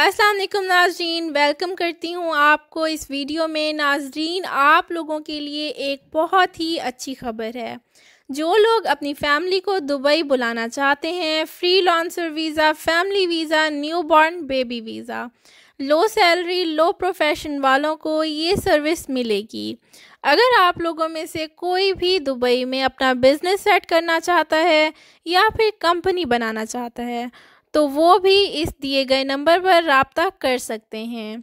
असलम नाजरीन वेलकम करती हूँ आपको इस वीडियो में नाजरीन आप लोगों के लिए एक बहुत ही अच्छी खबर है जो लोग अपनी फैमिली को दुबई बुलाना चाहते हैं freelancer visa family visa new born baby visa low salary low profession वालों को ये सर्विस मिलेगी अगर आप लोगों में से कोई भी दुबई में अपना बिज़नेस सेट करना चाहता है या फिर कंपनी बनाना चाहता है तो वो भी इस दिए गए नंबर पर रबता कर सकते हैं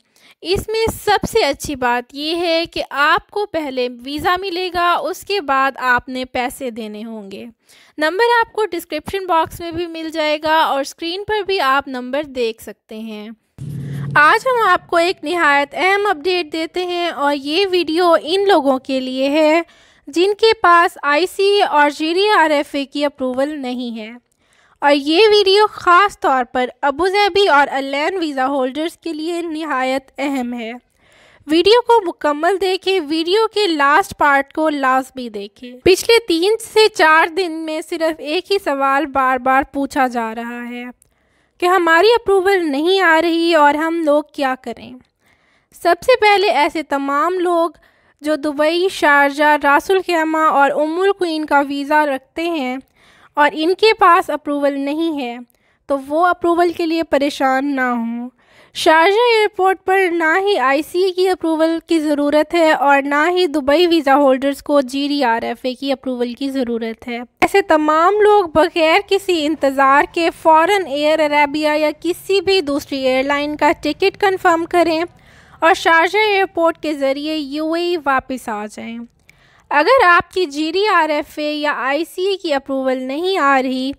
इसमें सबसे अच्छी बात यह है कि आपको पहले वीज़ा मिलेगा उसके बाद आपने पैसे देने होंगे नंबर आपको डिस्क्रिप्शन बॉक्स में भी मिल जाएगा और स्क्रीन पर भी आप नंबर देख सकते हैं आज हम आपको एक नहायत अहम अपडेट देते हैं और ये वीडियो इन लोगों के लिए है जिनके पास सी और एफ ए की अप्रूवल नहीं है और ये वीडियो ख़ास तौर पर अबूज़ैबी और अलैन वीज़ा होल्डर्स के लिए नहायत अहम है वीडियो को मुकम्मल देखें वीडियो के लास्ट पार्ट को लाजमी देखें पिछले तीन से चार दिन में सिर्फ एक ही सवाल बार बार पूछा जा रहा है कि हमारी अप्रूवल नहीं आ रही और हम लोग क्या करें सबसे पहले ऐसे तमाम लोग जो दुबई शारजा रसुल खेमा और उमुल क्वीन का वीज़ा रखते हैं और इनके पास अप्रूवल नहीं है तो वो अप्रूवल के लिए परेशान ना हों शारजा एयरपोर्ट पर ना ही आईसीए e की अप्रूवल की ज़रूरत है और ना ही दुबई वीज़ा होल्डर्स को ए की अप्रूवल की ज़रूरत है ऐसे तमाम लोग बगैर किसी इंतज़ार के फ़ौरन एयर अरेबिया या किसी भी दूसरी एयरलाइन का टिकट कंफर्म करें और शारजा एयरपोर्ट के ज़रिए यूएई e वापस आ जाएं अगर आपकी जी ए या ए की अप्रूवल नहीं आ रही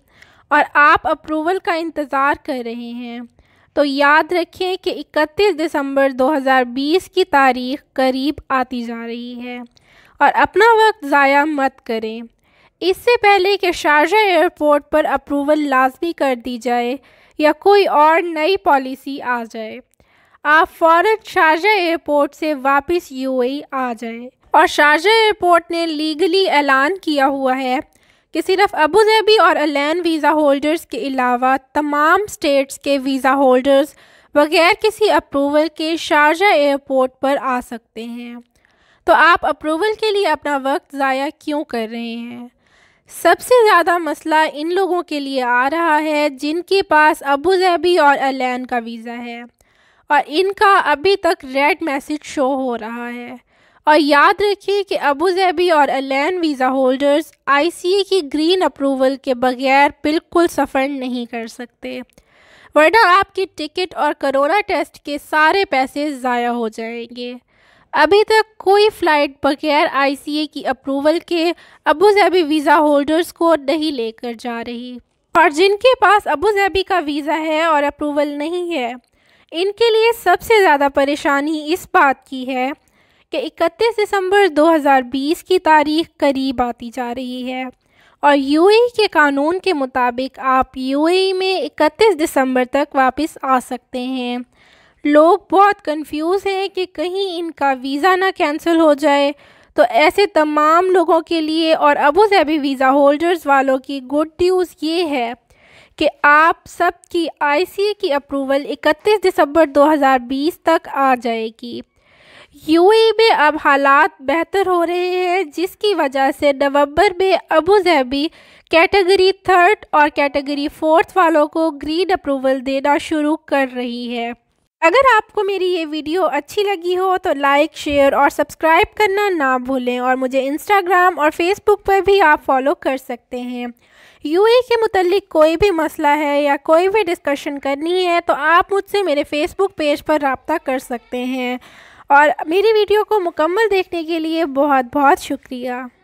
और आप अप्रूवल का इंतज़ार कर रहे हैं तो याद रखें कि 31 दिसंबर 2020 की तारीख करीब आती जा रही है और अपना वक्त ज़ाया मत करें इससे पहले कि शारजा एयरपोर्ट पर अप्रूवल लाजमी कर दी जाए या कोई और नई पॉलिसी आ जाए आप फौरन शारजा एयरपोर्ट से वापस यूएई आ जाएं और शारजा एयरपोर्ट ने लीगली ऐलान किया हुआ है कि सिर्फ अबू धाबी और अलैन वीज़ा होल्डर्स के अलावा तमाम स्टेट्स के वीज़ा होल्डर्स बगैर किसी अप्रूवल के शारजा एयरपोर्ट पर आ सकते हैं तो आप अप्रूवल के लिए अपना वक्त ज़ाया क्यों कर रहे हैं सबसे ज़्यादा मसला इन लोगों के लिए आ रहा है जिनके पास अबू धाबी और अलैन का वीज़ा है और इनका अभी तक रेड मैसेज शो हो रहा है और याद रखिए कि अबू जैबी और अलैन वीज़ा होल्डर्स आईसीए की ग्रीन अप्रूवल के बगैर बिल्कुल सफ़र नहीं कर सकते वरना आपकी टिकट और करोना टेस्ट के सारे पैसे ज़ाया हो जाएंगे अभी तक कोई फ़्लाइट बगैर आईसीए की अप्रूवल के अबू जैबी वीज़ा होल्डर्स को नहीं लेकर जा रही और जिनके पास अबू जैबी का वीज़ा है और अप्रूवल नहीं है इनके लिए सबसे ज़्यादा परेशानी इस बात की है कि 31 दिसंबर 2020 की तारीख करीब आती जा रही है और यूएई के कानून के मुताबिक आप यूएई में 31 दिसंबर तक वापस आ सकते हैं लोग बहुत कंफ्यूज हैं कि कहीं इनका वीज़ा ना कैंसिल हो जाए तो ऐसे तमाम लोगों के लिए और अबू धाबी वीज़ा होल्डर्स वालों की गुड न्यूज़ ये है कि आप सब की आईसीए की अप्रूवल 31 दिसंबर 2020 तक आ जाएगी यूएई में अब हालात बेहतर हो रहे हैं जिसकी वजह से नवंबर में अबू धाबी कैटेगरी थर्ड और कैटेगरी फोर्थ वालों को ग्रीन अप्रूवल देना शुरू कर रही है अगर आपको मेरी ये वीडियो अच्छी लगी हो तो लाइक शेयर और सब्सक्राइब करना ना भूलें और मुझे इंस्टाग्राम और फेसबुक पर भी आप फॉलो कर सकते हैं यूए के मुतलिक कोई भी मसला है या कोई भी डिस्कशन करनी है तो आप मुझसे मेरे फेसबुक पेज पर रबता कर सकते हैं और मेरी वीडियो को मुकम्मल देखने के लिए बहुत बहुत शुक्रिया